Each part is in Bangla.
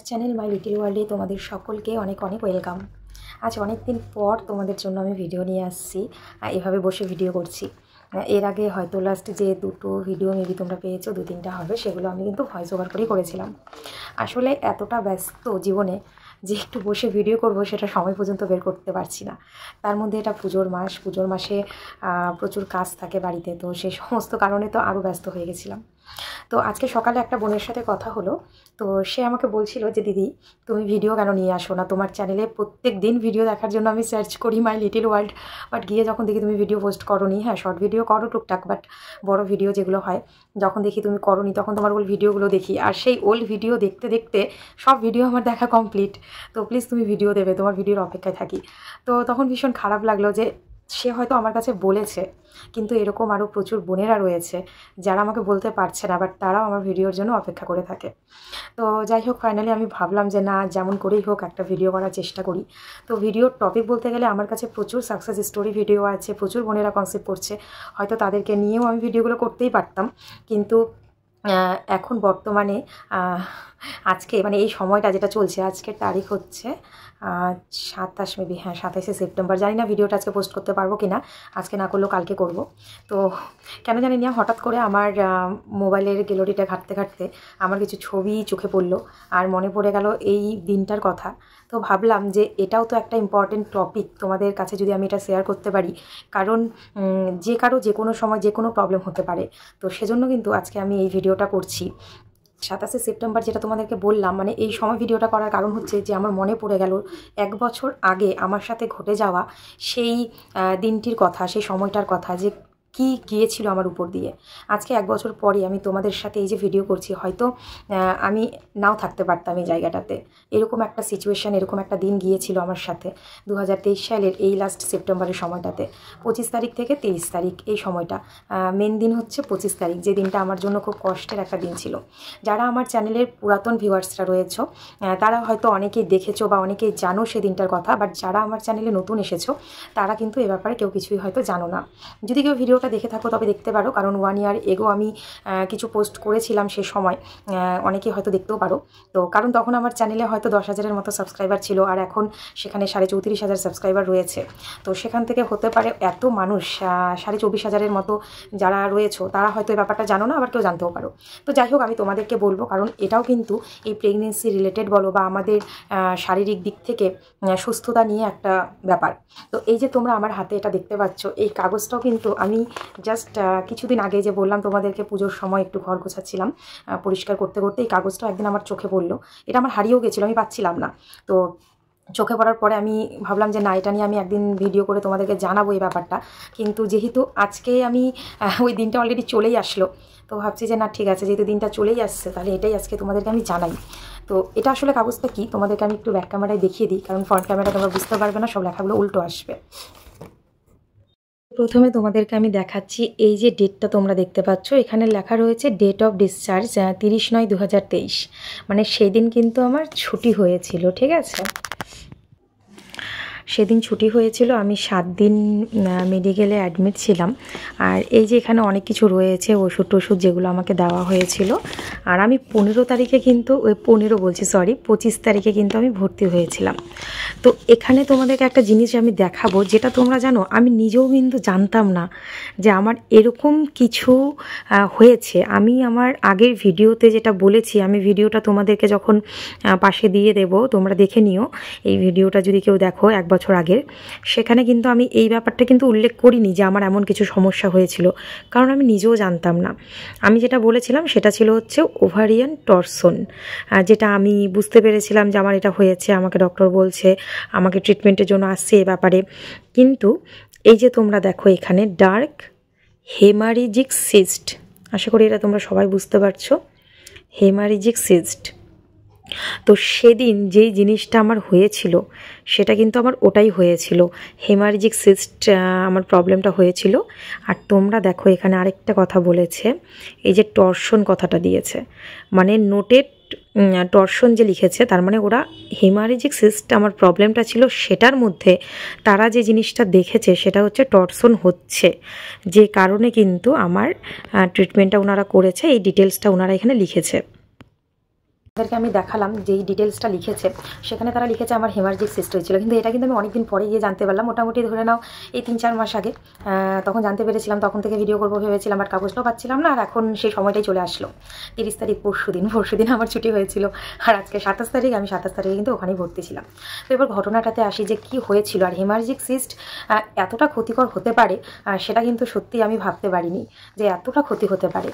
আমার চ্যানেল মাই লিটিল ওয়ার্ল্ডে তোমাদের সকলকে অনেক অনেক ওয়েলকাম আজ অনেক দিন পর তোমাদের জন্য আমি ভিডিও নিয়ে আসছি এভাবে বসে ভিডিও করছি এর আগে হয়তো লাস্ট যে দুটো ভিডিও মেবি তোমরা পেয়েছো দু তিনটা হবে সেগুলো আমি কিন্তু ভয়েস ওভার করেই করেছিলাম আসলে এতটা ব্যস্ত জীবনে যে একটু বসে ভিডিও করব সেটা সময় পর্যন্ত বের করতে পারছি না তার মধ্যে এটা পুজোর মাস পুজোর মাসে প্রচুর কাজ থাকে বাড়িতে তো সেই সমস্ত কারণে তো আরও ব্যস্ত হয়ে গেছিলাম তো আজকে সকালে একটা বোনের সাথে কথা হলো তো সে আমাকে বলছিল যে দিদি তুমি ভিডিও কেন নিয়ে আসো না তোমার চ্যানেলে প্রত্যেক দিন ভিডিও দেখার জন্য আমি সার্চ করি মাই লিটিল ওয়ার্ল্ড বাট গিয়ে যখন দেখি তুমি ভিডিও পোস্ট নি হ্যাঁ শর্ট ভিডিও করো টুকটাক বাট বড় ভিডিও যেগুলো হয় যখন দেখি তুমি নি তখন তোমার ওল্ড ভিডিওগুলো দেখি আর সেই ওল্ড ভিডিও দেখতে দেখতে সব ভিডিও আমার দেখা কমপ্লিট তো প্লিজ তুমি ভিডিও দেবে তোমার ভিডিওর অপেক্ষায় থাকি তো তখন ভীষণ খারাপ লাগলো যে সে হয়তো আমার কাছে বলেছে কিন্তু এরকম আরও প্রচুর বোনেরা রয়েছে যারা আমাকে বলতে পারছে না বাট তারাও আমার ভিডিওর জন্য অপেক্ষা করে থাকে তো যাই হোক ফাইনালি আমি ভাবলাম যে না যেমন করেই হোক একটা ভিডিও করার চেষ্টা করি তো ভিডিওর টপিক বলতে গেলে আমার কাছে প্রচুর সাকসেস স্টোরি ভিডিও আছে প্রচুর বোনেরা কনসেপ্ট করছে হয়তো তাদেরকে নিয়েও আমি ভিডিওগুলো করতেই পারতাম কিন্তু এখন বর্তমানে আজকে মানে এই সময়টা যেটা চলছে আজকের তারিখ হচ্ছে সাতাশ মেবি হ্যাঁ সাতাশে সেপ্টেম্বর জানি না ভিডিওটা আজকে পোস্ট করতে পারবো কি না আজকে না করলেও কালকে করব তো কেন জানি না হঠাৎ করে আমার মোবাইলের গ্যালারিটা ঘাটতে ঘাটতে আমার কিছু ছবি চোখে পড়লো আর মনে পড়ে গেল এই দিনটার কথা তো ভাবলাম যে এটাও তো একটা ইম্পর্টেন্ট টপিক তোমাদের কাছে যদি আমি এটা শেয়ার করতে পারি কারণ যে কারো যে কোনো সময় যে কোনো প্রবলেম হতে পারে তো সেজন্য কিন্তু আজকে আমি এই ভিডিওটা করছি সাতাশে সেপ্টেম্বর যেটা তোমাদেরকে বললাম মানে এই সময় ভিডিওটা করার কারণ হচ্ছে যে আমার মনে পড়ে গেল এক বছর আগে আমার সাথে ঘটে যাওয়া সেই দিনটির কথা সেই সময়টার কথা যে কি গিয়েছিল আমার উপর দিয়ে আজকে এক বছর পরে আমি তোমাদের সাথে এই যে ভিডিও করছি হয়তো আমি নাও থাকতে পারতাম এই জায়গাটাতে এরকম একটা সিচুয়েশান এরকম একটা দিন গিয়েছিল আমার সাথে দু সালের এই লাস্ট সেপ্টেম্বরের সময়টাতে পঁচিশ তারিখ থেকে তেইশ তারিখ এই সময়টা মেন দিন হচ্ছে পঁচিশ তারিখ যে দিনটা আমার জন্য খুব কষ্টের একটা দিন ছিল যারা আমার চ্যানেলের পুরাতন ভিউয়ার্সরা রয়েছে তারা হয়তো অনেকেই দেখেছো বা অনেকেই জানো সেদিনটার কথা বাট যারা আমার চ্যানেলে নতুন এসেছো তারা কিন্তু এ ব্যাপারে কেউ কিছুই হয়তো জানো না যদি কেউ ভিডিওটা ব্লগটা দেখে থাকো তবে দেখতে পারো কারণ ওয়ান ইয়ার এগো আমি কিছু পোস্ট করেছিলাম সে সময় অনেকে হয়তো দেখতেও পারো তো কারণ তখন আমার চ্যানেলে হয়তো দশ হাজারের মতো সাবস্ক্রাইবার ছিল আর এখন সেখানে সাড়ে চৌত্রিশ হাজার সাবস্ক্রাইবার রয়েছে তো সেখান থেকে হতে পারে এত মানুষ সাড়ে চব্বিশ হাজারের মতো যারা রয়েছে তারা হয়তো এই ব্যাপারটা জানো না আবার কেউ জানতেও পারো তো যাই হোক আমি তোমাদেরকে বলবো কারণ এটাও কিন্তু এই প্রেগনেন্সি রিলেটেড বলো বা আমাদের শারীরিক দিক থেকে সুস্থতা নিয়ে একটা ব্যাপার তো এই যে তোমরা আমার হাতে এটা দেখতে পাচ্ছ এই কাগজটাও কিন্তু আমি জাস্ট কিছুদিন আগে যে বললাম তোমাদেরকে পুজোর সময় একটু ঘর গোছাচ্ছিলাম পরিষ্কার করতে করতে এই কাগজটা একদিন আমার চোখে পড়লো এটা আমার হারিয়েও গেছিলো আমি পাচ্ছিলাম না তো চোখে পড়ার পরে আমি ভাবলাম যে না এটা নিয়ে আমি একদিন ভিডিও করে তোমাদেরকে জানাবো এই ব্যাপারটা কিন্তু যেহেতু আজকে আমি ওই দিনটা অলরেডি চলেই আসলো তো ভাবছি যে না ঠিক আছে যেহেতু দিনটা চলেই আসছে তাহলে এটাই আজকে তোমাদেরকে আমি জানাই তো এটা আসলে কাগজটা কি তোমাদেরকে আমি একটু ব্যাক ক্যামেরায় দেখিয়ে দিই কারণ ফ্রন্ট ক্যামেরা তোমরা বুঝতে পারবে না সব লেখাগুলো উল্টো আসবে প্রথমে তোমাদেরকে আমি দেখাচ্ছি এই যে ডেটটা তোমরা দেখতে পাচ্ছ এখানে লেখা রয়েছে ডেট অফ ডিসচার্জ তিরিশ নয় দু মানে সেই দিন কিন্তু আমার ছুটি হয়েছিল ঠিক আছে সেদিন ছুটি হয়েছিল আমি সাত দিন মেডিকেলে অ্যাডমিট ছিলাম আর এই যে এখানে অনেক কিছু রয়েছে ওষুধ টষুধ যেগুলো আমাকে দেওয়া হয়েছিল আর আমি পনেরো তারিখে কিন্তু ওই পনেরো বলছি সরি পঁচিশ তারিখে কিন্তু আমি ভর্তি হয়েছিলাম তো এখানে তোমাদেরকে একটা জিনিস আমি দেখাবো যেটা তোমরা জানো আমি নিজেও কিন্তু জানতাম না যে আমার এরকম কিছু হয়েছে আমি আমার আগের ভিডিওতে যেটা বলেছি আমি ভিডিওটা তোমাদেরকে যখন পাশে দিয়ে দেব তোমরা দেখে নিও এই ভিডিওটা যদি কেউ দেখো একবার বছর আগের সেখানে কিন্তু আমি এই ব্যাপারটা কিন্তু উল্লেখ করিনি যে আমার এমন কিছু সমস্যা হয়েছিল কারণ আমি নিজেও জানতাম না আমি যেটা বলেছিলাম সেটা ছিল হচ্ছে ওভারিয়ান টর্সন যেটা আমি বুঝতে পেরেছিলাম যে আমার এটা হয়েছে আমাকে ডক্টর বলছে আমাকে ট্রিটমেন্টের জন্য আসছে এ ব্যাপারে কিন্তু এই যে তোমরা দেখো এখানে ডার্ক হেমারিজিক সিস্ট আশা করি এটা তোমরা সবাই বুঝতে পারছো হেমারিজিক সিস্ট তো সেদিন যেই জিনিসটা আমার হয়েছিল সেটা কিন্তু আমার ওটাই হয়েছিল হেমারজিক সিস্ট আমার প্রবলেমটা হয়েছিল আর তোমরা দেখো এখানে আরেকটা কথা বলেছে এই যে টর্শন কথাটা দিয়েছে মানে নোটেড টর্শন যে লিখেছে তার মানে ওরা হেমারেজিক সিস্ট আমার প্রবলেমটা ছিল সেটার মধ্যে তারা যে জিনিসটা দেখেছে সেটা হচ্ছে টর্শন হচ্ছে যে কারণে কিন্তু আমার ট্রিটমেন্টটা ওনারা করেছে এই ডিটেলসটা ওনারা এখানে লিখেছে তাদেরকে আমি দেখালাম যেই ডিটেলসটা লিখেছে সেখানে তারা লিখেছে আমার হেমার্জিক সিস্ট হয়েছিল কিন্তু এটা কিন্তু আমি অনেকদিন পরে গিয়ে জানতে পারলাম মোটামুটি ধরে নাও এই তিন চার মাস আগে তখন জানতে পেরেছিলাম তখন থেকে ভিডিও করবো ভেবেছিলাম আর কাগজটাও পাচ্ছিলাম না আর এখন সেই সময়টাই চলে আসলো তিরিশ তারিখ পরশু দিন পরশু দিন আমার ছুটি হয়েছিল আর আজকে সাতাশ তারিখ আমি সাতাশ তারিখে কিন্তু ওখানেই ভর্তি ছিলাম তো এবার ঘটনাটাতে আসি যে কি হয়েছিল আর হেমার্জিক সিস্ট এতটা ক্ষতিকর হতে পারে সেটা কিন্তু সত্যি আমি ভাবতে পারিনি যে এতটা ক্ষতি হতে পারে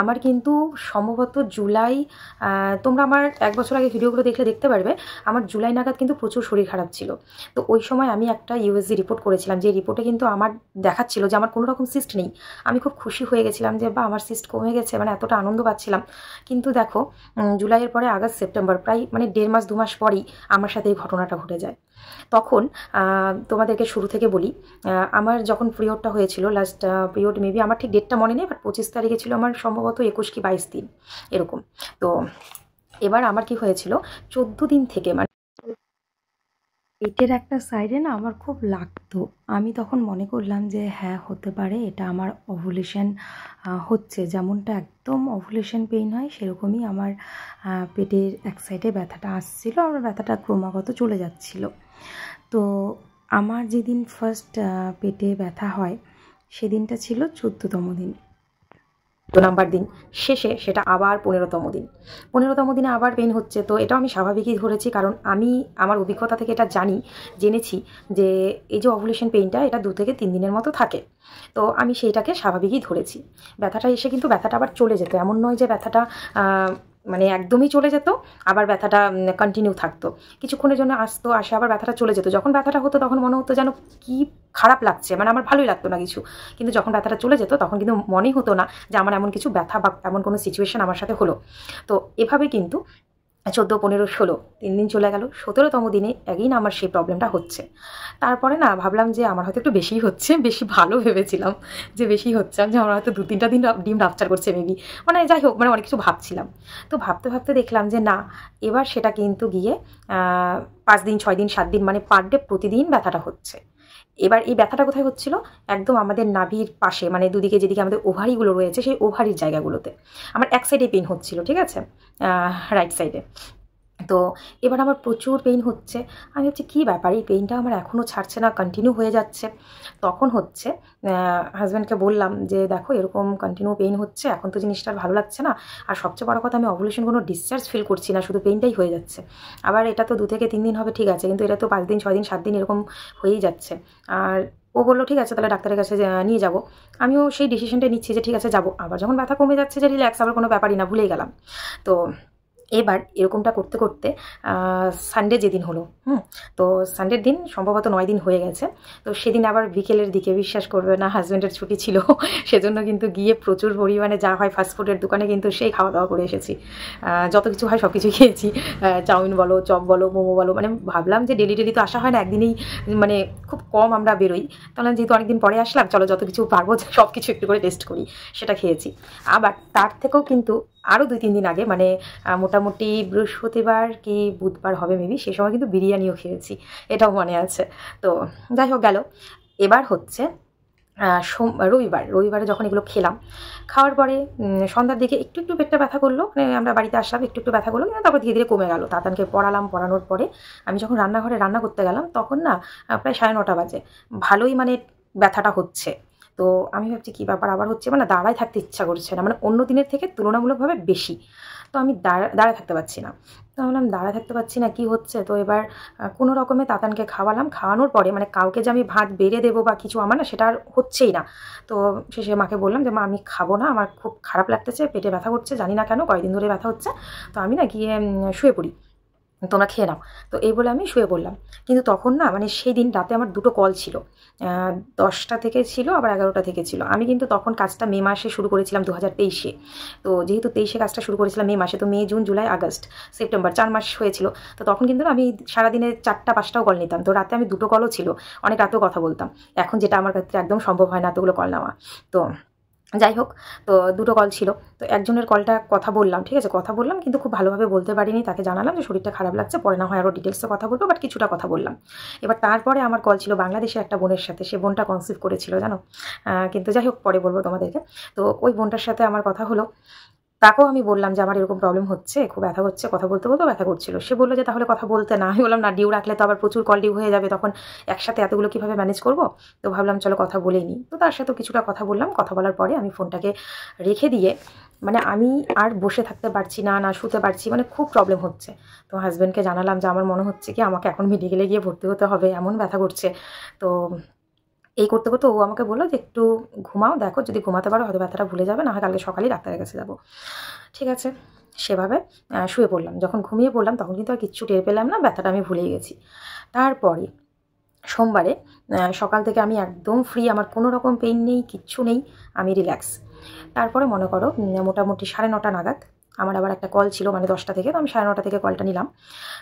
আমার কিন্তু সম্ভবত জুলাই তোমরা আমার এক বছর আগে ভিডিওগুলো দেখলে দেখতে পারবে আমার জুলাই নাগাদ কিন্তু প্রচুর শরীর খারাপ ছিল তো ওই সময় আমি একটা ইউএসজি রিপোর্ট করেছিলাম যে রিপোর্টে কিন্তু আমার দেখাচ্ছিল যে আমার কোনো রকম সিস্ট নেই আমি খুব খুশি হয়ে গেছিলাম যে বা আমার সিস্ট কমে গেছে মানে এতটা আনন্দ পাচ্ছিলাম কিন্তু দেখো জুলাইয়ের পরে আগস্ট সেপ্টেম্বর প্রায় মানে দেড় মাস দু মাস পরেই আমার সাথে এই ঘটনাটা ঘটে যায় তখন তোমাদেরকে শুরু থেকে বলি আমার যখন পিরিয়ডটা হয়েছিল লাস্ট পিরিয়ড মেবি আমার ঠিক ডেটটা মনে নেই বাট পঁচিশ তারিখে ছিল আমার সম্ভবত একুশ কি বাইশ দিন এরকম তো এবার আমার কি হয়েছিল ১৪ দিন থেকে মানে পেটের একটা সাইডে না আমার খুব লাগতো আমি তখন মনে করলাম যে হ্যাঁ হতে পারে এটা আমার অভুলেশন হচ্ছে যেমনটা একদম অভুলেশন পেইন হয় সেরকমই আমার পেটের এক সাইডে ব্যথাটা আসছিল আমার ব্যথাটা ক্রমাগত চলে যাচ্ছিল তো আমার যেদিন ফার্স্ট পেটে ব্যথা হয় সেদিনটা ছিল চোদ্দোতম দিন দু নম্বর দিন শেষে সেটা আবার পনেরোতম দিন পনেরোতম দিনে আবার পেন হচ্ছে তো এটাও আমি স্বাভাবিকই ধরেছি কারণ আমি আমার অভিজ্ঞতা থেকে এটা জানি জেনেছি যে এই যে অভুলেশন পেনটা এটা দু থেকে তিন দিনের মতো থাকে তো আমি সেইটাকে স্বাভাবিকই ধরেছি ব্যথাটা এসে কিন্তু ব্যথাটা আবার চলে যেত এমন নয় যে ব্যথাটা মানে একদমই চলে যেত আবার ব্যথাটা কন্টিনিউ থাকতো কিছুক্ষণের জন্য আসতো আসে আবার ব্যথাটা চলে যেত যখন ব্যথাটা হতো তখন মনে হতো যেন কি খারাপ লাগছে মানে আমার ভালোই লাগতো না কিছু কিন্তু যখন ব্যথাটা চলে যেত তখন কিন্তু মনেই হতো না যে আমার এমন কিছু ব্যথা বা এমন কোনো সিচুয়েশান আমার সাথে হলো তো এভাবে কিন্তু চোদ্দো পনেরো ষোলো তিন দিন চলে গেল সতেরোতম দিনে অ্যাগেন আমার সেই প্রবলেমটা হচ্ছে তারপরে না ভাবলাম যে আমার হয়তো একটু বেশি হচ্ছে বেশি ভালো ভেবেছিলাম যে বেশি হচ্ছে যে আমার হয়তো দু তিনটা দিন ডিম রাপচার করছে মেবি মানে যাই হোক মানে অনেক কিছু ভাবছিলাম তো ভাবতে ভাবতে দেখলাম যে না এবার সেটা কিন্তু গিয়ে পাঁচ দিন ছয় দিন সাত দিন মানে পার ডে প্রতিদিন ব্যথাটা হচ্ছে এবার এই ব্যথাটা কোথায় হচ্ছিল একদম আমাদের নাভির পাশে মানে দুদিকে যেদিকে আমাদের ওভারিগুলো রয়েছে সেই ওভারির জায়গাগুলোতে আমার এক সাইডে পেন হচ্ছিল ঠিক আছে রাইট সাইডে তো এবার আমার প্রচুর পেইন হচ্ছে আমি হচ্ছে কী ব্যাপার এই পেইনটা আমার এখনও ছাড়ছে না কন্টিনিউ হয়ে যাচ্ছে তখন হচ্ছে হাজব্যান্ডকে বললাম যে দেখো এরকম কন্টিনিউ পেইন হচ্ছে এখন তো জিনিসটা ভালো লাগছে না আর সবচেয়ে বড় কথা আমি অভলিউশন কোনো ডিসচার্জ ফিল করছি না শুধু পেইনটাই হয়ে যাচ্ছে আবার এটা তো দু থেকে তিন দিন হবে ঠিক আছে কিন্তু এটা তো পাঁচ দিন ছয় দিন সাত দিন এরকম হয়েই যাচ্ছে আর ও বললো ঠিক আছে তাহলে ডাক্তারের কাছে নিয়ে যাব আমিও সেই ডিসিশনটা নিচ্ছি যে ঠিক আছে যাব আবার যখন ব্যথা কমে যাচ্ছে যে রিল্যাক্স আবার কোনো ব্যাপারই না ভুলেই গেলাম তো এবার এরকমটা করতে করতে সানডে যেদিন হলো হুম তো সানডের দিন সম্ভবত নয় দিন হয়ে গেছে তো সেদিন আবার বিকেলের দিকে বিশ্বাস করবে না হাজব্যান্ডের ছুটি ছিল সেজন্য কিন্তু গিয়ে প্রচুর পরিমাণে যা হয় ফাস্টফুডের দোকানে কিন্তু সেই খাওয়া দাওয়া করে এসেছি যত কিছু হয় সব কিছু খেয়েছি চাউমিন বলো চপ বলো মোমো বলো মানে ভাবলাম যে ডেলি ডেলি তো আসা হয় না একদিনেই মানে খুব কম আমরা বেরোই তাহলে যেহেতু অনেকদিন পরে আসলাম চলো যত কিছু পারবো সব কিছু একটু করে টেস্ট করি সেটা খেয়েছি আবার তার থেকেও কিন্তু আরও দুই তিন দিন আগে মানে মোটামুটি বৃহস্পতিবার কি বুধবার হবে মেবি সে সময় কিন্তু বিরিয়ানিও খেয়েছি এটাও মনে আছে তো যাই হোক গেল এবার হচ্ছে সোম রবিবার রবিবারে যখন এগুলো খেলাম খাওয়ার পরে সন্ধ্যার দিকে একটু একটু পেটটা ব্যথা করলো মানে আমরা বাড়িতে আসলাম একটু একটু ব্যথা করলো কিন্তু তারপর ধীরে ধীরে কমে গেল তাতানকে পড়ালাম পড়ানোর পরে আমি যখন রান্নাঘরে রান্না করতে গেলাম তখন না প্রায় সাড়ে নটা বাজে ভালোই মানে ব্যথাটা হচ্ছে তো আমি ভাবছি কী ব্যাপার আবার হচ্ছে মানে দাঁড়ায় থাকতে ইচ্ছা করছে না মানে অন্য দিনের থেকে তুলনামূলকভাবে বেশি তো আমি দাঁড়া দাঁড়ায় থাকতে পারছি না তো বললাম দাঁড়ায় থাকতে পারছি না কি হচ্ছে তো এবার কোনো রকমে তাতানকে খাওয়ালাম খাওয়ানোর পরে মানে কাউকে যে আমি ভাত বেড়ে দেবো বা কিছু আমার না সেটা আর হচ্ছেই না তো শেষে মাকে বললাম যে মা আমি খাবো না আমার খুব খারাপ লাগতেছে পেটে ব্যথা করছে জানি না কেন কয়েকদিন ধরে ব্যথা হচ্ছে তো আমি না গিয়ে শুয়ে পড়ি তোমরা খেয়ে নাও তো এই বলে আমি শুয়ে পড়লাম কিন্তু তখন না মানে সেই দিন রাতে আমার দুটো কল ছিল দশটা থেকে ছিল আবার এগারোটা থেকে ছিল আমি কিন্তু তখন কাজটা মে মাসে শুরু করেছিলাম দু হাজার তেইশে তো যেহেতু তেইশে কাজটা শুরু করেছিলাম মে মাসে তো May June July August September চার মাস হয়েছিল তো তখন কিন্তু আমি সারাদিনে চারটা পাঁচটাও কল নিতাম তো রাতে আমি দুটো কলও ছিল অনেক রাতেও কথা বলতাম এখন যেটা আমার ক্ষেত্রে একদম সম্ভব হয় না এতগুলো কল নেওয়া তো যাই হোক তো দুটো কল ছিল তো একজনের কলটা কথা বললাম ঠিক আছে কথা বললাম কিন্তু খুব ভালোভাবে বলতে পারিনি তাকে জানালাম যে শরীরটা খারাপ লাগছে পরে না হয় আরও ডিটেলসে কথা বলবো বাট কিছুটা কথা বললাম এবার তারপরে আমার কল ছিল বাংলাদেশের একটা বোনের সাথে সে বোনটা কনসিভ করেছিল জানো কিন্তু যাই হোক পরে বলবো তোমাদেরকে তো ওই বোনটার সাথে আমার কথা হলো তাকেও আমি বললাম যে আমার এরকম প্রবলেম হচ্ছে খুব ব্যথা হচ্ছে কথা বলতে বলতে ব্যথা করছিল সে বললো যে তাহলে কথা বলতে না আমি বললাম না ডিউ রাখলে তো আবার প্রচুর কল ডিউ হয়ে যাবে তখন একসাথে এতগুলো কীভাবে ম্যানেজ করব তো ভাবলাম চলো কথা বলেই নিই তো তার সাথে কিছুটা কথা বললাম কথা বলার পরে আমি ফোনটাকে রেখে দিয়ে মানে আমি আর বসে থাকতে পারছি না না শুতে পারছি মানে খুব প্রবলেম হচ্ছে তো হাজব্যান্ডকে জানালাম যে আমার মনে হচ্ছে কি আমাকে এখন মেডিকেলে গিয়ে ভর্তি হতে হবে এমন ব্যথা করছে তো এই করতে করতে ও আমাকে বললো যে একটু ঘুমাও দেখো যদি ঘুমাতে পারো হয়তো ব্যথাটা ভুলে যাবে না হয় কালকে সকালেই ডাক্তারের কাছে যাবো ঠিক আছে সেভাবে শুয়ে পড়লাম যখন ঘুমিয়ে পড়লাম তখন কিন্তু আর কিচ্ছু টের পেলাম না ব্যথাটা আমি ভুলেই গেছি তারপরে সোমবারে সকাল থেকে আমি একদম ফ্রি আমার কোনো রকম পেইন নেই কিচ্ছু নেই আমি রিল্যাক্স তারপরে মনে করো মোটামুটি সাড়ে নটা নাগাদ আমার আবার একটা কল ছিল মানে দশটা থেকে তো আমি সাড়ে নটা থেকে কলটা নিলাম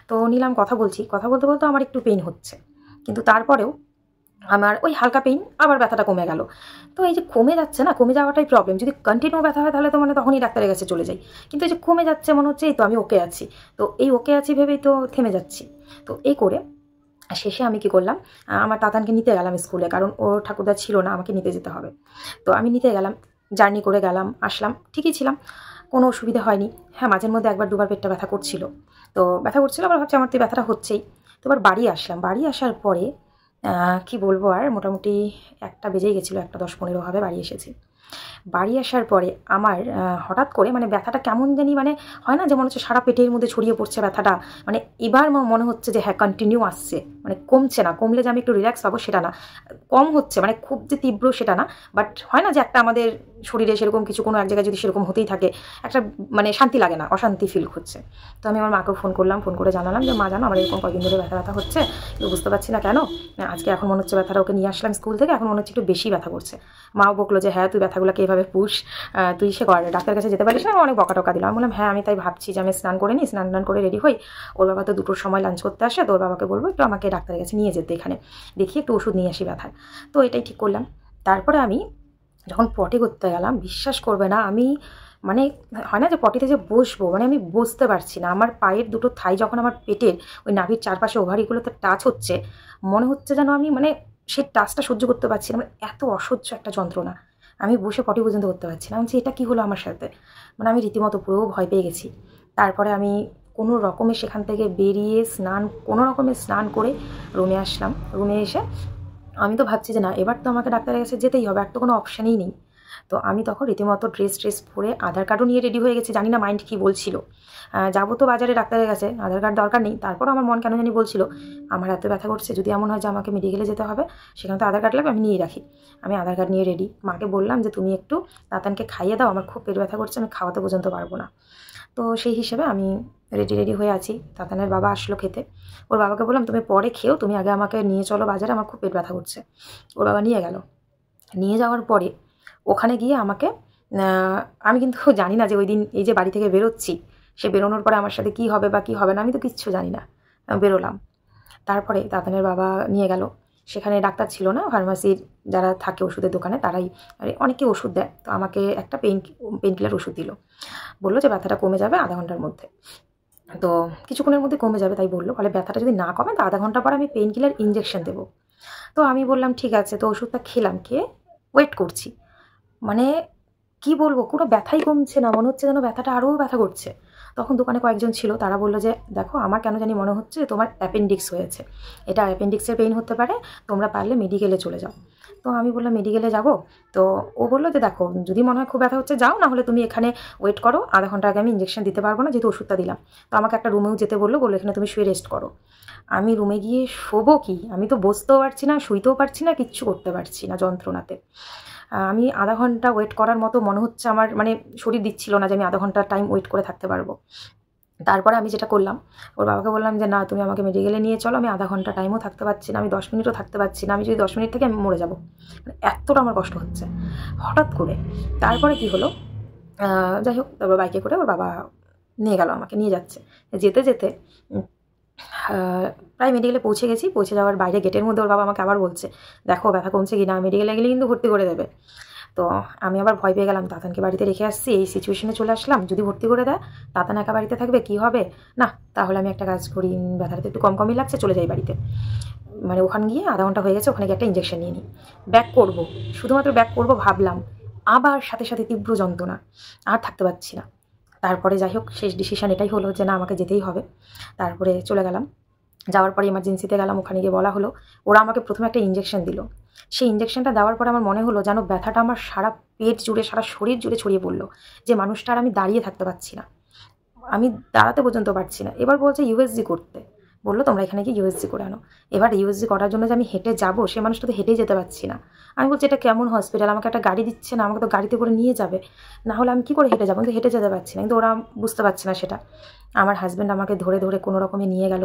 তো নিলাম কথা বলছি কথা বলতে বলতে আমার একটু পেইন হচ্ছে কিন্তু তারপরেও আমার ওই হালকা পেইন আবার ব্যথাটা কমে গেল তো এই যে কমে যাচ্ছে না কমে যাওয়াটাই প্রবলেম যদি কন্টিনিউ ব্যথা হয় তাহলে তো মানে তখনই ডাক্তারের কাছে চলে যাই কিন্তু এই যে কমে যাচ্ছে মনে হচ্ছে এই তো আমি ওকে আছি তো এই ওকে আছি ভেবেই তো থেমে যাচ্ছি তো এই করে শেষে আমি কি করলাম আমার তাতানকে নিতে গেলাম স্কুলে কারণ ও ঠাকুরদা ছিল না আমাকে নিতে যেতে হবে তো আমি নিতে গেলাম জার্নি করে গেলাম আসলাম ঠিকই ছিলাম কোনো অসুবিধা হয়নি হ্যাঁ মাঝের মধ্যে একবার দুবার পেটটা ব্যথা করছিল তো ব্যথা করছিল আবার ভাবছি আমার তো ব্যথাটা হচ্ছেই তো এবার বাড়ি আসলাম বাড়ি আসার পরে কি বলবো আর মোটামুটি একটা বেজেই গেছিলো একটা দশ পনেরো হবে বাড়ি এসেছি বাড়ি আসার পরে আমার হঠাৎ করে মানে ব্যথাটা কেমন জানি মানে হয় না যে মনে হচ্ছে সারা পেটের মধ্যে ছড়িয়ে পড়ছে ব্যথাটা মানে এবার মনে হচ্ছে যে হ্যাঁ কন্টিনিউ আসছে মানে কমছে না কমলে যে আমি একটু রিল্যাক্স পাবো সেটা না কম হচ্ছে মানে খুব যে তীব্র সেটা না বাট হয় না যে একটা আমাদের শরীরে সেরকম কিছু কোনো এক জায়গায় যদি সেরকম হতেই থাকে একটা মানে শান্তি লাগে না অশান্তি ফিল হচ্ছে তো আমি আমার মাকে ফোন করলাম ফোন করে জানালাম যে মা জানো আমার এরকম কয়েকদিন ধরে ব্যথা ব্যথা হচ্ছে বুঝতে পারছি না কেন মানে আজকে এখন মনে হচ্ছে ব্যথাটা ওকে নিয়ে আসলাম স্কুল থেকে এখন মনে হচ্ছে একটু বেশি ব্যথা করছে মাও বকলো যে হ্যাঁ তুই ব্যথাগুলোকে এভাবে পুষ তুই সে কর ডাক্তার কাছে যেতে পারিস না আমি অনেক বকা টকা দিলাম বললাম হ্যাঁ আমি তাই ভাবছি যে আমি স্নান করে নিই স্নান টান করে রেডি হই ওর বাবা তো দুটোর সময় লাঞ্চ করতে আসে তো ওর বাবাকে বলবো একটু আমাকে ডাক্তারের কাছে নিয়ে যেতে এখানে দেখি একটু ওষুধ নিয়ে আসি ব্যথার তো এটাই ঠিক করলাম তারপরে আমি যখন পটি করতে গেলাম বিশ্বাস করবে না আমি মানে হয় না যে পটিতে যে বসবো মানে আমি বসতে পারছি না আমার পায়ের দুটো থাই যখন আমার পেটের ওই নাভির চারপাশে ওভারিগুলোতে টাচ হচ্ছে মনে হচ্ছে যেন আমি মানে সেই টাচটা সহ্য করতে পারছি না মানে এত অসহ্য একটা যন্ত্রণা আমি বসে পটি পর্যন্ত করতে পারছি না আমি এটা কী হলো আমার সাথে মানে আমি রীতিমতো পুরো ভয় পেয়ে গেছি তারপরে আমি কোনো রকমে সেখান থেকে বেরিয়ে স্নান কোনো রকমে স্নান করে রুমে আসলাম রুমে এসে আমি তো ভাবছি যে না এবার তো আমাকে ডাক্তারের কাছে যেতেই হবে আর তো কোনো অপশানই নেই তো আমি তখন রীতিমতো ড্রেস ট্রেস পরে আধার কার্ডও নিয়ে রেডি হয়ে গেছি জানি না মাইন্ড কী বলছিল যাবো তো বাজারে ডাক্তারের কাছে আধার কার্ড দরকার নেই তারপর আমার মন কেন জানি বলছিল আমার হাতে ব্যথা করছে যদি এমন হয় যে আমাকে মেডিকেলে যেতে হবে সেখানে তো আধার কার্ড লাগবে আমি নিয়ে রাখি আমি আধার কার্ড নিয়ে রেডি মাকে বললাম যে তুমি একটু দাঁতানকে খাইয়ে দাও আমার খুব পেট ব্যথা করছে আমি খাওয়াতে পর্যন্ত পারবো না তো সেই হিসেবে আমি রেডি রেডি হয়ে আছি তাতানের বাবা আসলো খেতে ওর বাবাকে বললাম তুমি পরে খেয়েও তুমি আগে আমাকে নিয়ে চলো বাজারে আমার খুব পেট ব্যথা করছে ওর বাবা নিয়ে গেল নিয়ে যাওয়ার পরে ওখানে গিয়ে আমাকে আমি কিন্তু জানি না যে ওই দিন এই যে বাড়ি থেকে বেরোচ্ছি সে বেরোনোর পরে আমার সাথে কি হবে বা কি হবে না আমি তো কিচ্ছু জানি না বেরোলাম তারপরে তাতানের বাবা নিয়ে গেল সেখানে ডাক্তার ছিল না ফার্মাসির যারা থাকে ওষুধের দোকানে তারাই মানে অনেকে ওষুধ দেয় তো আমাকে একটা পেন পেন কিলার ওষুধ দিল বললো যে ব্যথাটা কমে যাবে আধা ঘন্টার মধ্যে তো কিছুক্ষণের মধ্যে কমে যাবে তাই বললো ফলে ব্যথাটা যদি না কমে তো আধা ঘন্টা পর আমি পেন কিলার ইঞ্জেকশন দেবো তো আমি বললাম ঠিক আছে তো ওষুধটা খেলাম খেয়ে ওয়েট করছি মানে কি বলবো কোনো ব্যথাই কমছে না মনে হচ্ছে যেন ব্যথাটা আরও ব্যথা করছে তখন দোকানে কয়েকজন ছিল তারা বললো যে দেখো আমার কেন জানি মনে হচ্ছে তোমার অ্যাপেন্ডিক্স হয়েছে এটা অ্যাপেন্ডিক্সের পেইন হতে পারে তোমরা পারলে মেডিকেলে চলে যাও তো আমি বললাম মেডিকেলে যাবো তো ও বললো যে দেখো যদি মনে হয় খুব ব্যথা হচ্ছে যাও না হলে তুমি এখানে ওয়েট করো আধা ঘন্টা আগে আমি ইঞ্জেকশন দিতে পারবো না যেহেতু ওষুধটা দিলাম তো আমাকে একটা রুমেও যেতে বললো বললো এখানে তুমি শুয়ে রেস্ট করো আমি রুমে গিয়ে শোবো কি আমি তো বসতেও পারছি না শুইতেও পারছি না কিচ্ছু করতে পারছি না যন্ত্রণাতে আমি আধা ঘন্টা ওয়েট করার মতো মনে হচ্ছে আমার মানে শরীর দিচ্ছিল না যে আমি আধা ঘন্টা টাইম ওয়েট করে থাকতে পারবো তারপরে আমি যেটা করলাম ওর বাবাকে বললাম যে না তুমি আমাকে মেডিকেলে নিয়ে চলো আমি আধা ঘন্টা টাইমও থাকতে পারছি না আমি দশ মিনিটও থাকতে পারছি না আমি যদি দশ মিনিট থেকে আমি মরে যাবো মানে এতটা আমার কষ্ট হচ্ছে হঠাৎ করে তারপরে কি হলো যাই হোক তারপর বাইকে করে ওর বাবা নিয়ে গেল আমাকে নিয়ে যাচ্ছে যেতে যেতে প্রায় মেডিকেলে পৌঁছে গেছি পৌঁছে যাওয়ার বাইরে গেটের মধ্যে ওর বাবা আমাকে আবার বলছে দেখো ব্যথা কমছে কি না মেডিকেলে গেলে কিন্তু ভর্তি করে দেবে তো আমি আবার ভয় পেয়ে গেলাম তাতানকে বাড়িতে রেখে আসছি এই সিচুয়েশনে চলে আসলাম যদি ভর্তি করে দেয় তাতান একা বাড়িতে থাকবে কি হবে না তাহলে আমি একটা কাজ করি ব্যথাটা একটু কম কমই লাগছে চলে যাই বাড়িতে মানে ওখানে গিয়ে আধা ঘন্টা হয়ে গেছে ওখানে গিয়ে একটা ইঞ্জেকশন নিয়ে নিই ব্যাক করবো শুধুমাত্র ব্যাক করবো ভাবলাম আবার সাথে সাথে তীব্র যন্ত্রণা আর থাকতে পারছি না তারপরে যাই হোক শেষ ডিসিশান এটাই হলো যে না আমাকে যেতেই হবে তারপরে চলে গেলাম যাওয়ার পরে ইমার্জেন্সিতে গেলাম ওখানে গিয়ে বলা হলো ওরা আমাকে প্রথমে একটা ইঞ্জেকশন দিল সেই ইঞ্জেকশনটা দেওয়ার পরে আমার মনে হলো যেন ব্যথাটা আমার সারা পেট জুড়ে সারা শরীর জুড়ে ছড়িয়ে পড়লো যে মানুষটা আর আমি দাঁড়িয়ে থাকতে পারছি না আমি দাঁড়াতে পর্যন্ত পারছি না এবার বলছে ইউএসজি করতে বললো তোমরা এখানে গিয়ে ইউএসজি করে আনো এবার ইউএসজি করার জন্য যে আমি হেঁটে যাবো সে মানুষটা তো হেঁটেই যেতে পারছি না আমি বলছি এটা কেমন হসপিটাল আমাকে একটা গাড়ি দিচ্ছে না আমাকে তো গাড়িতে করে নিয়ে যাবে না হলে আমি কী করে হেঁটে যাবো কিন্তু হেঁটে যেতে পারছি না কিন্তু ওরা বুঝতে পারছে না সেটা আমার হাজব্যান্ড আমাকে ধরে ধরে কোনো রকমে নিয়ে গেল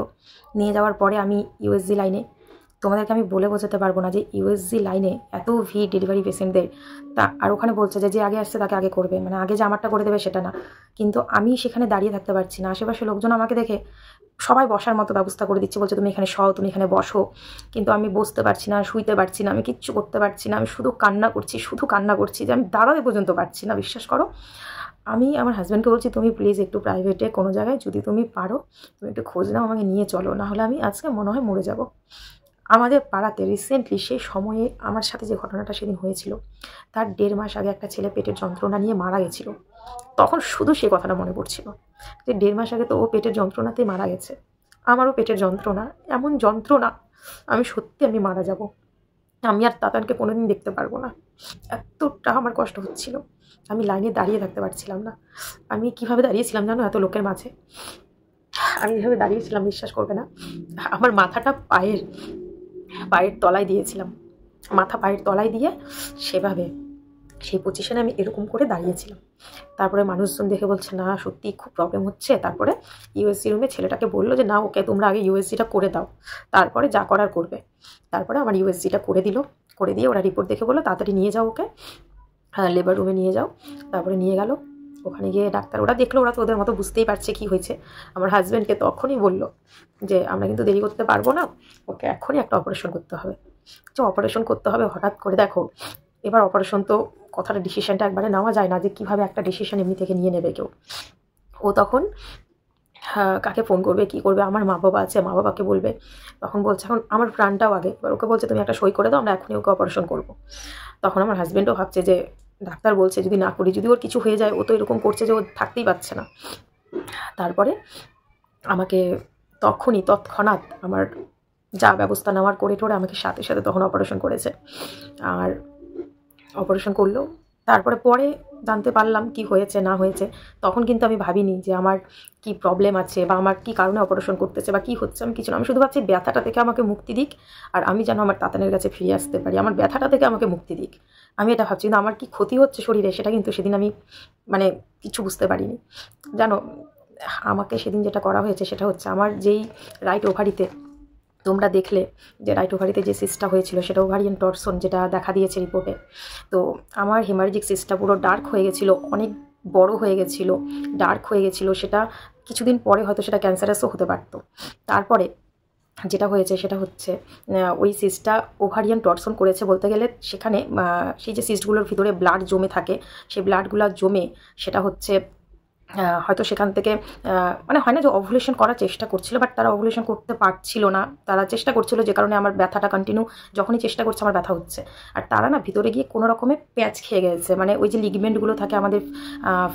নিয়ে যাওয়ার পরে আমি ইউএসজি লাইনে তোমাদেরকে আমি বলে বোঝাতে পারবো না যে ইউএসজি লাইনে এত ভিড় ডেলিভারি পেশেন্টদের তা আর ওখানে বলছে যে যে আগে আসছে তাকে আগে করবে মানে আগে যে আমারটা করে দেবে সেটা না কিন্তু আমি সেখানে দাঁড়িয়ে থাকতে পারছি না আশেপাশে লোকজন আমাকে দেখে সবাই বসার মতো ব্যবস্থা করে দিচ্ছে বলছে তুমি এখানে সও তুমি এখানে বসো কিন্তু আমি বসতে পারছি না শুইতে পারছি না আমি কিচ্ছু করতে পারছি না আমি শুধু কান্না করছি শুধু কান্না করছি যে আমি দাঁড়াতে পর্যন্ত পারছি না বিশ্বাস করো আমি আমার হাজব্যান্ডকে বলছি তুমি প্লিজ একটু প্রাইভেটে কোনো জায়গায় যদি তুমি পারো তুমি একটু খোঁজ নাও আমাকে নিয়ে চলো নাহলে আমি আজকে মনে হয় মরে যাবো আমাদের পাড়াতে রিসেন্টলি সেই সময়ে আমার সাথে যে ঘটনাটা সেদিন হয়েছিল তার দেড় মাস আগে একটা ছেলে পেটের যন্ত্রণা নিয়ে মারা গেছিল তখন শুধু সে কথাটা মনে পড়ছিল যে দেড় মাস আগে তো ও পেটের যন্ত্রণাতেই মারা গেছে আমারও পেটের যন্ত্রণা এমন যন্ত্রণা আমি সত্যি আমি মারা যাব আমি আর তাতানকে কোনোদিন দেখতে পারবো না এতটা আমার কষ্ট হচ্ছিল আমি লাইনে দাঁড়িয়ে থাকতে পারছিলাম না আমি কিভাবে দাঁড়িয়েছিলাম জানো এত লোকের মাঝে আমি এভাবে দাঁড়িয়েছিলাম বিশ্বাস করবে না আমার মাথাটা পায়ের পায়ের তলায় দিয়েছিলাম মাথা পায়ের তলায় দিয়ে সেভাবে সেই পজিশনে আমি এরকম করে দাঁড়িয়েছিলাম তারপরে মানুষজন দেখে বলছে না সত্যি খুব প্রবলেম হচ্ছে তারপরে ইউএসসি রুমে ছেলেটাকে বললো যে না ওকে তোমরা আগে ইউএসসিটা করে দাও তারপরে যা করার করবে তারপরে আমার ইউএসসিটা করে দিল করে দিয়ে ওরা রিপোর্ট দেখে বললো তাড়াতাড়ি নিয়ে যাও ওকে লেবার হ্যাঁ, রুমে নিয়ে যাও তারপরে নিয়ে গেলো ওখানে গিয়ে ডাক্তার ওরা দেখলো ওরা তো ওদের মতো বুঝতেই পারছে কি হয়েছে আমার হাজব্যান্ডকে তখনই বললো যে আমরা কিন্তু দেরি করতে পারবো না ওকে এখনই একটা অপারেশন করতে হবে তো অপারেশন করতে হবে হঠাৎ করে দেখো এবার অপারেশন তো কথাটা ডিসিশানটা একবারে নেওয়া যায় না যে কীভাবে একটা ডিসিশান এমনি থেকে নিয়ে নেবে কেউ ও তখন হ্যাঁ, কাকে ফোন করবে কি করবে আমার মা বাবা আছে মা বাবাকে বলবে তখন বলছে এখন আমার প্রাণটাও আগে এবার ওকে বলছে তুমি একটা সই করে দাও আমরা এখনই ওকে অপারেশন করব তখন আমার হাজব্যান্ডও ভাবছে যে ডাক্তার বলছে যদি না করি যদি ওর কিছু হয়ে যায় ও তো এরকম করছে যে ও থাকতেই পারছে না তারপরে আমাকে তখনই তৎক্ষণাৎ আমার যা ব্যবস্থা নেওয়ার করে টোরে আমাকে সাথে সাথে তখন অপারেশন করেছে আর অপারেশন করলো তারপরে পরে জানতে পারলাম কি হয়েছে না হয়েছে তখন কিন্তু আমি ভাবিনি যে আমার কি প্রবলেম আছে বা আমার কি কারণে অপারেশন করতেছে বা কি হচ্ছে আমি কিছু না আমি শুধু ভাবছি ব্যথাটা থেকে আমাকে মুক্তি দিক আর আমি যেন আমার তাতানের কাছে ফিরে আসতে পারি আমার ব্যথাটা থেকে আমাকে মুক্তি দিক আমি এটা ভাবছি কিন্তু আমার কি ক্ষতি হচ্ছে শরীরে সেটা কিন্তু সেদিন আমি মানে কিছু বুঝতে পারিনি জানো আমাকে সেদিন যেটা করা হয়েছে সেটা হচ্ছে আমার যেই রাইট ওভারিতে তোমরা দেখলে যে রাইট ওভারিতে যে সিস্টা হয়েছিল সেটা ওভারিয়ান টর্সন যেটা দেখা দিয়েছে রিপোর্টে তো আমার হেমারজিক সিস্টা পুরো ডার্ক হয়ে গেছিলো অনেক বড় হয়ে গেছিল ডার্ক হয়ে গেছিল সেটা কিছুদিন পরে হয়তো সেটা ক্যান্সারাসও হতে পারতো তারপরে যেটা হয়েছে সেটা হচ্ছে ওই সিস্টা ওভারিয়ান টর্সন করেছে বলতে গেলে সেখানে সেই যে সিস্টগুলোর ভিতরে ব্লাড জমে থাকে সেই ব্লাডগুলো জমে সেটা হচ্ছে হয়তো সেখান থেকে মানে হয় না যে অভুলেশন করার চেষ্টা করছিল বাট তারা অভুলেশন করতে পারছিল না তারা চেষ্টা করছিল যে কারণে আমার ব্যথাটা কন্টিনিউ যখনই চেষ্টা করছে আমার ব্যথা হচ্ছে আর তারা না ভিতরে গিয়ে কোনো রকমে প্যাচ খেয়ে গেছে মানে ওই যে লিগমেন্টগুলো থাকে আমাদের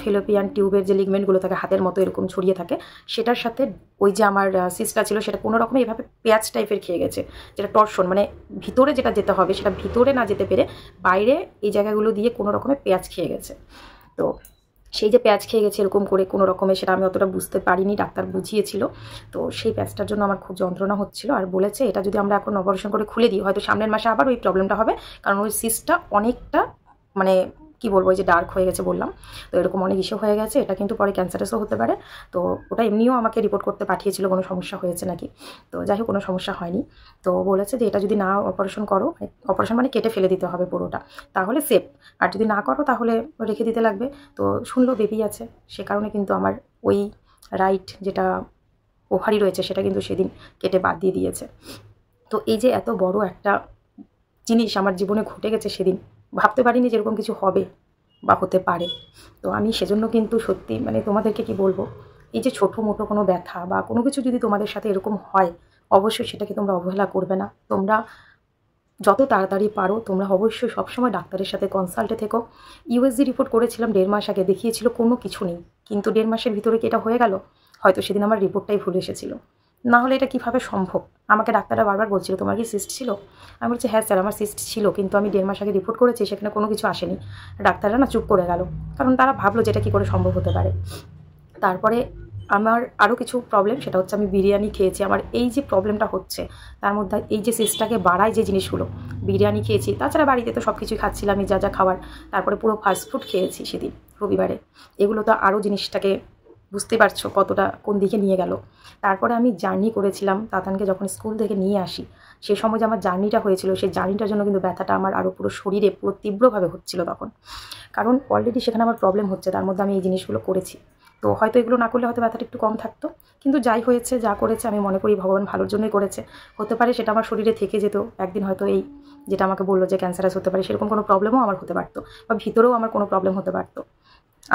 ফিলোপিয়ান টিউবের যে লিগমেন্টগুলো থাকে হাতের মতো এরকম ছড়িয়ে থাকে সেটার সাথে ওই যে আমার সিস্টা ছিল সেটা কোনো রকমে এভাবে প্যাচ টাইপের খেয়ে গেছে যেটা টর্শন মানে ভিতরে যেটা যেতে হবে সেটা ভিতরে না যেতে পেরে বাইরে এই জায়গাগুলো দিয়ে কোনো রকমে প্যাচ খেয়ে গেছে তো সেই যে প্যাঁচ খেয়ে গেছে এরকম করে কোনো রকমে সেটা আমি অতটা বুঝতে পারিনি ডাক্তার বুঝিয়েছিল তো সেই প্যাঁচটার জন্য আমার খুব যন্ত্রণা হচ্ছিল আর বলেছে এটা যদি আমরা এখন অপারেশন করে খুলে দিই হয়তো সামনের মাসে আবার ওই প্রবলেমটা হবে কারণ ওই সিস্টটা অনেকটা মানে কি বলবো যে ডার্ক হয়ে গেছে বললাম তো এরকম অনেক ইস্যু হয়ে গেছে এটা কিন্তু পরে ক্যান্সারেসও হতে পারে তো ওটা এমনিও আমাকে রিপোর্ট করতে পাঠিয়েছিল কোনো সমস্যা হয়েছে নাকি তো যাই হোক কোনো সমস্যা হয়নি তো বলেছে যে এটা যদি না অপারেশন করো অপারেশন মানে কেটে ফেলে দিতে হবে পুরোটা তাহলে সেফ আর যদি না করো তাহলে রেখে দিতে লাগবে তো শুনলো বেবি আছে সে কারণে কিন্তু আমার ওই রাইট যেটা ওভারই রয়েছে সেটা কিন্তু সেদিন কেটে বাদ দিয়ে দিয়েছে তো এই যে এত বড় একটা জিনিস আমার জীবনে ঘটে গেছে সেদিন ভাবতে পারিনি যেরকম কিছু হবে বা হতে পারে তো আমি সেজন্য কিন্তু সত্যি মানে তোমাদেরকে কি বলবো এই যে ছোটো মোটো কোনো ব্যথা বা কোনো কিছু যদি তোমাদের সাথে এরকম হয় অবশ্যই সেটাকে তোমরা অবহেলা করবে না তোমরা যত তাড়াতাড়ি পারো তোমরা অবশ্যই সবসময় ডাক্তারের সাথে কনসাল্টে থেকো ইউএসজি রিপোর্ট করেছিলাম দেড় মাস আগে দেখিয়েছিল কোনো কিছু নেই কিন্তু দেড় মাসের ভিতরে কি এটা হয়ে গেল হয়তো সেদিন আমার রিপোর্টটাই ভুল এসেছিলো না হলে এটা কিভাবে সম্ভব আমাকে ডাক্তাররা বারবার বলছিল তোমার কি সিস্ট ছিল আমি বলছি হ্যাঁ স্যার আমার সিস্ট ছিল কিন্তু আমি দেড় মাস আগে রিপোর্ট করেছি সেখানে কোনো কিছু আসেনি ডাক্তাররা না চুপ করে গেল কারণ তারা ভাবলো যেটা কি করে সম্ভব হতে পারে তারপরে আমার আরও কিছু প্রবলেম সেটা হচ্ছে আমি বিরিয়ানি খেয়েছি আমার এই যে প্রবলেমটা হচ্ছে তার মধ্যে এই যে সিস্টটাকে বাড়ায় যে জিনিসগুলো বিরিয়ানি খেয়েছি তাছাড়া বাড়িতে তো সব কিছুই খাচ্ছিলাম যা যা খাবার তারপরে পুরো ফাস্টফুড খেয়েছি সেদিন রবিবারে এগুলো তো আরও জিনিসটাকে বুঝতে পারছো কতটা কোন দিকে নিয়ে গেল তারপরে আমি জার্নি করেছিলাম তাতানকে যখন স্কুল থেকে নিয়ে আসি সে সময় যে আমার জার্নিটা হয়েছিল সেই জার্নিটার জন্য কিন্তু ব্যথাটা আমার আরও পুরো শরীরে পুরো তীব্রভাবে হচ্ছিল তখন কারণ অলরেডি সেখানে আমার প্রবলেম হচ্ছে তার মধ্যে আমি এই জিনিসগুলো করেছি তো হয়তো এগুলো না করলে হয়তো ব্যথাটা একটু কম থাকতো কিন্তু যাই হয়েছে যা করেছে আমি মনে করি ভগবান ভালোর জন্যই করেছে হতে পারে সেটা আমার শরীরে থেকে যেত একদিন হয়তো এই যেটা আমাকে বললো যে ক্যান্সারাস হতে পারে সেরকম কোনো প্রবলেমও আমার হতে পারতো বা ভিতরেও আমার কোনো প্রবলেম হতে পারতো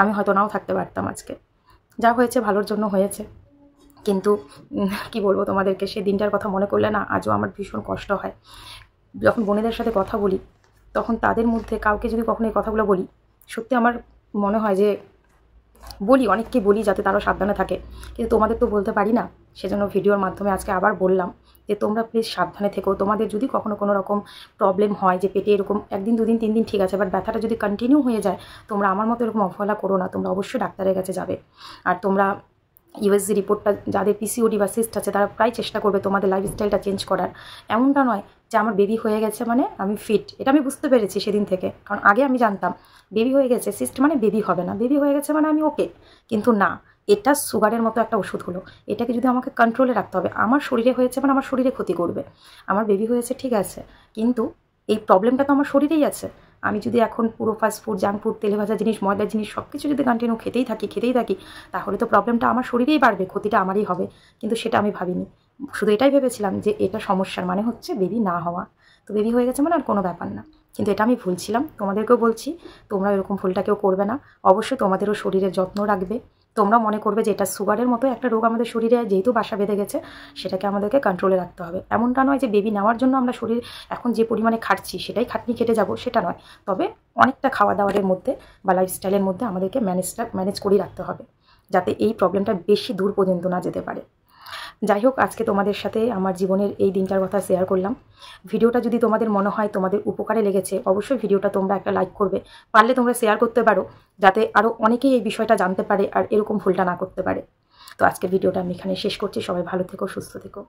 আমি হয়তো নাও থাকতে পারতাম আজকে যা হয়েছে ভালোর জন্য হয়েছে কিন্তু কি বলবো তোমাদেরকে সেই দিনটার কথা মনে করলে না আজও আমার ভীষণ কষ্ট হয় যখন বোনেদের সাথে কথা বলি তখন তাদের মধ্যে কাউকে যদি কখনো এই কথাগুলো বলি সত্যি আমার মনে হয় যে বলি অনেককে বলি যাতে তারা সাবধানে থাকে কিন্তু তোমাদের তো বলতে পারি না সেজন্য ভিডিওর মাধ্যমে আজকে আবার বললাম যে তোমরা প্লিজ সাবধানে থেকো তোমাদের যদি কখনো কোনো রকম প্রবলেম হয় যে পেটে এরকম একদিন দুদিন তিন দিন ঠিক আছে বাট ব্যথাটা যদি কন্টিনিউ হয়ে যায় তোমরা আমার মতো এরকম অবহেলা করো না তোমরা অবশ্যই ডাক্তারের কাছে যাবে আর তোমরা ইউএসজি রিপোর্টটা যাদের পিসিওডি বা সিস্ট আছে তারা প্রায় চেষ্টা করবে তোমাদের লাইফস্টাইলটা চেঞ্জ করার এমনটা নয় যে আমার বেবি হয়ে গেছে মানে আমি ফিট এটা আমি বুঝতে পেরেছি সেদিন থেকে কারণ আগে আমি জানতাম বেবি হয়ে গেছে সিস্ট মানে বেবি হবে না বেবি হয়ে গেছে মানে আমি ওকে কিন্তু না এটা সুগারের মতো একটা ওষুধ হলো এটাকে যদি আমাকে কন্ট্রোলে রাখতে হবে আমার শরীরে হয়েছে মানে আমার শরীরে ক্ষতি করবে আমার বেবি হয়েছে ঠিক আছে কিন্তু এই প্রবলেমটা তো আমার শরীরেই আছে আমি যদি এখন পুরো ফাস্ট ফুড জাঙ্ক ফুড তেলে ভাজা জিনিস ময়দার জিনিস সব কিছু যদি কন্টিনিউ খেতেই থাকি খেতেই থাকি তাহলে তো প্রবলেমটা আমার শরীরেই বাড়বে ক্ষতিটা আমারই হবে কিন্তু সেটা আমি ভাবিনি শুধু এটাই ভেবেছিলাম যে এটা সমস্যার মানে হচ্ছে বেবি না হওয়া তো বেবি হয়ে গেছে মানে আর কোনো ব্যাপার না কিন্তু এটা আমি ভুলছিলাম তোমাদেরকেও বলছি তোমরা এরকম ভুলটা কেউ করবে না অবশ্যই তোমাদেরও শরীরের যত্ন রাখবে তোমরা মনে করবে যে এটা সুগারের মতো একটা রোগ আমাদের শরীরে যেহেতু বাসা বেঁধে গেছে সেটাকে আমাদেরকে কন্ট্রোলে রাখতে হবে এমনটা নয় যে বেবি নেওয়ার জন্য আমরা শরীর এখন যে পরিমাণে খাটছি সেটাই খাটনি খেটে যাব সেটা নয় তবে অনেকটা খাওয়া দাওয়ারের মধ্যে বা লাইফস্টাইলের মধ্যে আমাদেরকে ম্যানেজটা ম্যানেজ করেই রাখতে হবে যাতে এই প্রবলেমটা বেশি দূর পর্যন্ত না যেতে পারে যাই হোক আজকে তোমাদের সাথে আমার জীবনের এই দিনটার কথা শেয়ার করলাম ভিডিওটা যদি তোমাদের মনে হয় তোমাদের উপকারে লেগেছে অবশ্যই ভিডিওটা তোমরা একটা লাইক করবে পারলে তোমরা শেয়ার করতে পারো যাতে আরও অনেকেই এই বিষয়টা জানতে পারে আর এরকম ভুলটা না করতে পারে তো আজকে ভিডিওটা আমি এখানে শেষ করছি সবাই ভালো থেকো সুস্থ থেকো